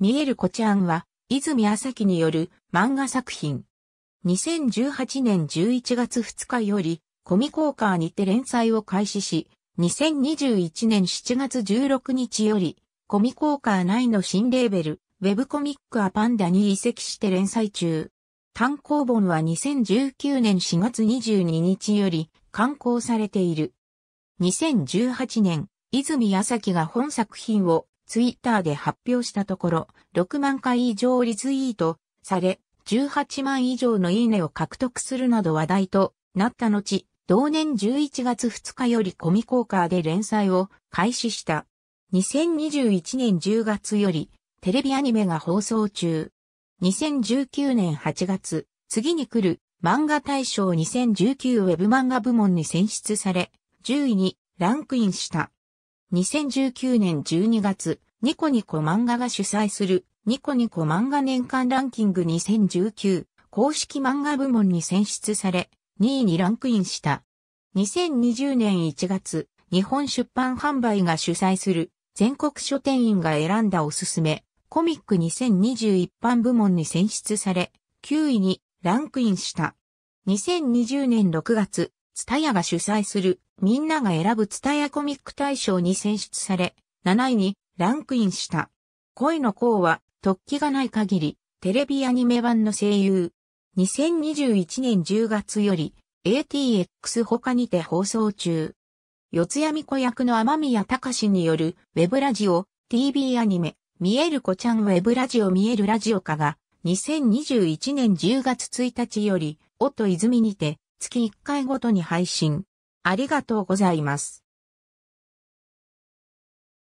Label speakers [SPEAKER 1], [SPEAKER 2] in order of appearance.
[SPEAKER 1] 見えるこちゃんは、泉朝きによる漫画作品。2018
[SPEAKER 2] 年11月2日より、コミコーカーにて連載を開始し、2021年7月16日より、コミコーカー内の新レーベル、ウェブコミックアパンダに移籍して連載中。単行本は2019年4月22日より刊行されている。2018年、泉朝きが本作品をツイッターで発表したところ、6万回以上リツイートされ、18万以上のいいねを獲得するなど話題となった後、同年11月2日よりコミコーカーで連載を開始した。2021年10月よりテレビアニメが放送中。2019年8月、次に来る漫画大賞2019ウェブ漫画部門に選出され、10位にランクインした。2019年12月、ニコニコ漫画が主催するニコニコ漫画年間ランキング2019公式漫画部門に選出され、2位にランクインした。2020年1月、日本出版販売が主催する全国書店員が選んだおすすめコミック2020一般部門に選出され、9位にランクインした。2020年6月、ツタヤが主催する、みんなが選ぶツタヤコミック大賞に選出され、7位にランクインした。恋の項は、突起がない限り、テレビアニメ版の声優。2021年10月より、ATX 他にて放送中。四谷美子役の天宮隆による、ウェブラジオ、TV アニメ、見える子ちゃんウェブラジオ見えるラジオ化が、2021年10月1日より、音
[SPEAKER 1] 泉にて、月1回ごとに配信。ありがとうございます。